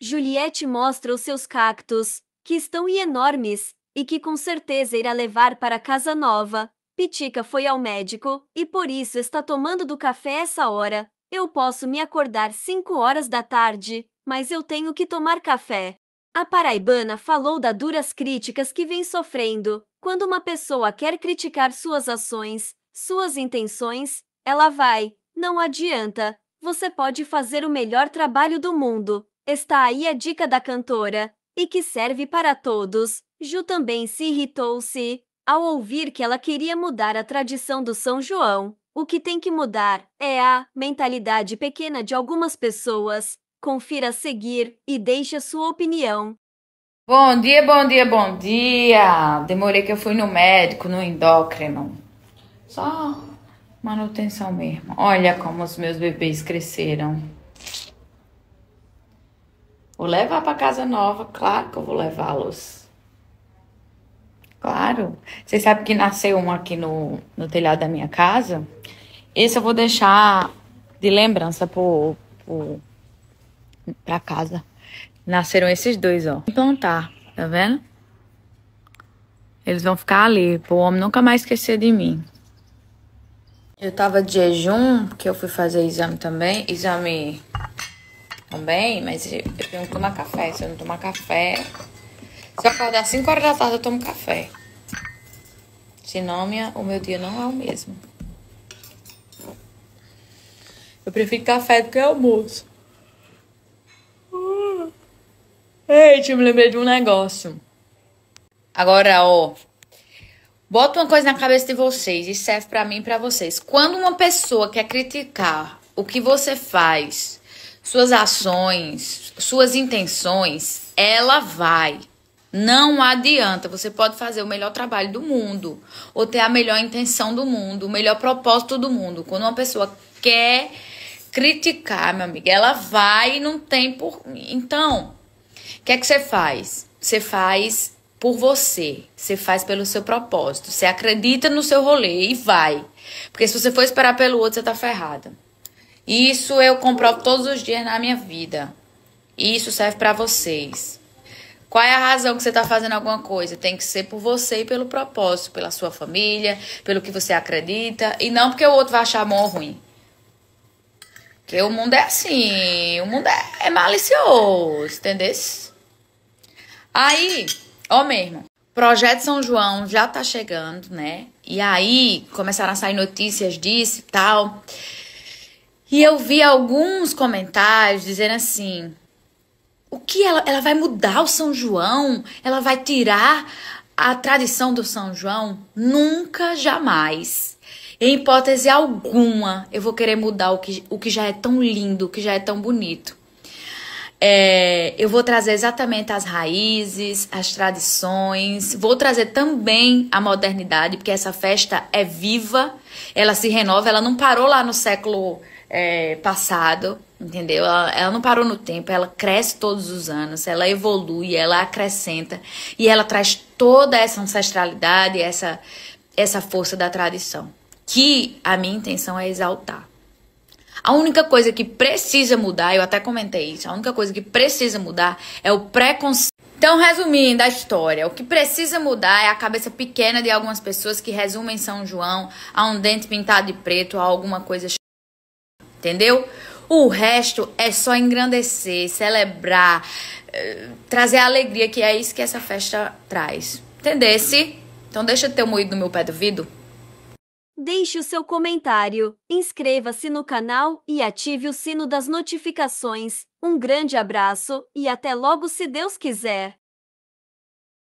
Juliette mostra os seus cactos, que estão enormes, e que com certeza irá levar para casa nova. Pitica foi ao médico, e por isso está tomando do café essa hora. Eu posso me acordar 5 horas da tarde, mas eu tenho que tomar café. A paraibana falou das duras críticas que vem sofrendo. Quando uma pessoa quer criticar suas ações, suas intenções, ela vai. Não adianta. Você pode fazer o melhor trabalho do mundo, Está aí a dica da cantora, e que serve para todos. Ju também se irritou-se ao ouvir que ela queria mudar a tradição do São João. O que tem que mudar é a mentalidade pequena de algumas pessoas. Confira a seguir e deixe a sua opinião. Bom dia, bom dia, bom dia! Demorei que eu fui no médico, no endócrino. Só manutenção mesmo. Olha como os meus bebês cresceram. Vou levar para casa nova, claro que eu vou levá-los. Claro. Vocês sabem que nasceu um aqui no, no telhado da minha casa. Esse eu vou deixar de lembrança para pra casa. Nasceram esses dois, ó. Implantar, então tá, tá vendo? Eles vão ficar ali, pro homem nunca mais esquecer de mim. Eu tava de jejum, porque eu fui fazer exame também, exame também, mas eu tenho que tomar café. Se eu não tomar café. Se eu acordar 5 horas da tarde, eu tomo café. Senão, minha, o meu dia não é o mesmo. Eu prefiro café do que almoço. ei Eita, eu me lembrei de um negócio. Agora, ó. Bota uma coisa na cabeça de vocês e serve para mim e pra vocês. Quando uma pessoa quer criticar o que você faz suas ações, suas intenções, ela vai. Não adianta. Você pode fazer o melhor trabalho do mundo, ou ter a melhor intenção do mundo, o melhor propósito do mundo. Quando uma pessoa quer criticar, meu amigo, ela vai e não tem por. Então, o que é que você faz? Você faz por você, você faz pelo seu propósito, você acredita no seu rolê e vai. Porque se você for esperar pelo outro, você tá ferrada. Isso eu comprovo todos os dias na minha vida. E isso serve para vocês. Qual é a razão que você está fazendo alguma coisa? Tem que ser por você e pelo propósito, pela sua família, pelo que você acredita, e não porque o outro vai achar bom ou ruim. Porque o mundo é assim, o mundo é, é malicioso, entendeu? Aí, ó mesmo, Projeto São João já tá chegando, né? E aí começaram a sair notícias disso e tal. E eu vi alguns comentários dizendo assim: o que ela, ela vai mudar o São João? Ela vai tirar a tradição do São João? Nunca, jamais. Em hipótese alguma, eu vou querer mudar o que, o que já é tão lindo, o que já é tão bonito. É, eu vou trazer exatamente as raízes, as tradições, vou trazer também a modernidade, porque essa festa é viva, ela se renova, ela não parou lá no século é, passado, entendeu? Ela, ela, não parou no tempo, ela cresce todos os anos, ela evolui, ela acrescenta e ela traz toda essa ancestralidade, essa, essa força da tradição, que a minha intenção é exaltar. A única coisa que precisa mudar, eu até comentei isso, a única coisa que precisa mudar é o preconceito. Então, resumindo a história, o que precisa mudar é a cabeça pequena de algumas pessoas que resumem São João a um dente pintado de preto, a alguma coisa entendeu? O resto é só engrandecer, celebrar, eh, trazer a alegria, que é isso que essa festa traz. Entendesse? Então deixa de ter moído no meu pé do vidro. Deixe o seu comentário, inscreva-se no canal e ative o sino das notificações. Um grande abraço e até logo se Deus quiser!